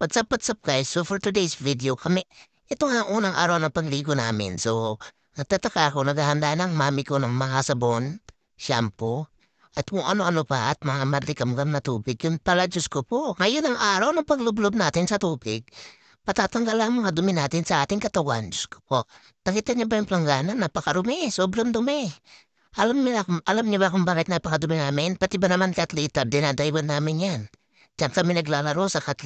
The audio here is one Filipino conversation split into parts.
What's up, what's up guys? So for today's video, kami, ito nga unang araw ng pagligo namin. So, natataka ako, naghahanda ng mami ko ng mga sabon, shampoo, at kung ano-ano pa at mga marikamgam na tubig. Yun pala, Diyos ko po, ngayon ang araw ng paglublob natin sa tubig. Patatanggal ang mga dumi natin sa ating katawan, Diyos ko po. Nakita niyo ba yung planggana? Napakarumi, sobrang dumi. Alam niyo, ba, alam niyo ba kung bakit napakadumi namin? Pati ba naman cat litter, namin yan. Diyan kami naglalaro sa cat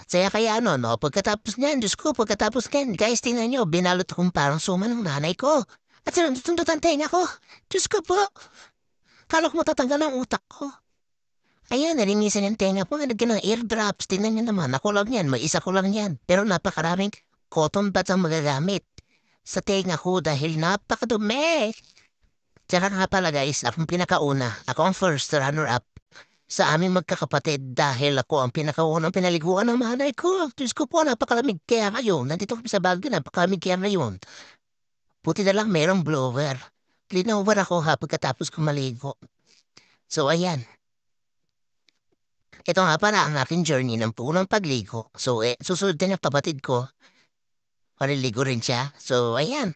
at saya kaya ano, no? Pagkatapos niyan, Diyos ko, pagkatapos niyan, guys, tingnan nyo, binalot akong parang suma ng nanay ko. At sinundot ang tenga ko. Diyos ko po. Kala ko matatanggal ang utak ko. Ayan, nalinisan yung tenga po. Nagyan ng airdrops. Tingnan nyo naman. Ako lang yan. May isa ko lang yan. Pero napakaraming cotton buds ang magagamit sa tenga ko dahil napakadumi. Tsaka nga pala guys, akong pinakauna. Ako ang first runner-up sa aming magkakapatid dahil ako ang pinakaunang pinaliguan ng manay ko. Diyos ko po, napakalamig kaya ngayon. Nandito kami sa bagay, napakalamig kaya ngayon. Puti na lang merong blower. Linover ako ha pagkatapos ko maligo. So ayan. Ito nga para ang aking journey ng punang pagligo. So eh, susunod din ang kapatid ko. Paniligo rin siya. So ayan.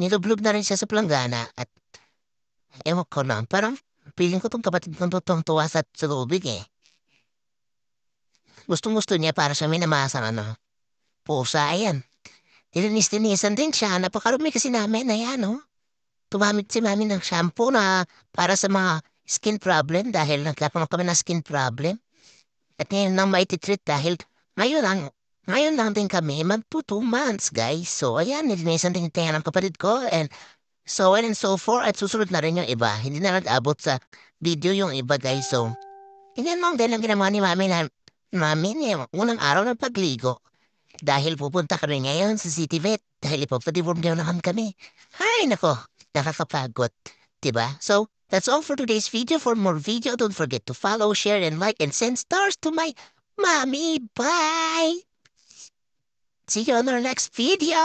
Nilublog na rin siya sa planggana at Ewan ko lang. Parang feeling ko tong kapatid kong tutong tuwa sa, sa tubig eh. Gustong gusto niya para siya minamasang ano. Pusa, ayan. Dininis-dinisan din siya. Napakarumi kasi namin. Ayan, oh. Tumamit si mami ng shampoo na para sa mga skin problem dahil nagkakaroon kami na skin problem. At ngayon lang maititreat dahil ngayon lang, ngayon lang din kami magpo two months, guys. So, ayan, nilinisan din yung tinga ng kapatid ko and So on and so forth at susunod na rin yung iba. Hindi na nag abot sa video yung iba guys. So, tingnan mo din ang ginawa ni mami na mami niya unang araw ng pagligo. Dahil pupunta kami ngayon sa City Vet dahil ipagpa-deworm naman kami. Hay nako, nakakapagod. Diba? So, that's all for today's video. For more video, don't forget to follow, share, and like, and send stars to my mommy. Bye! See you on our next video!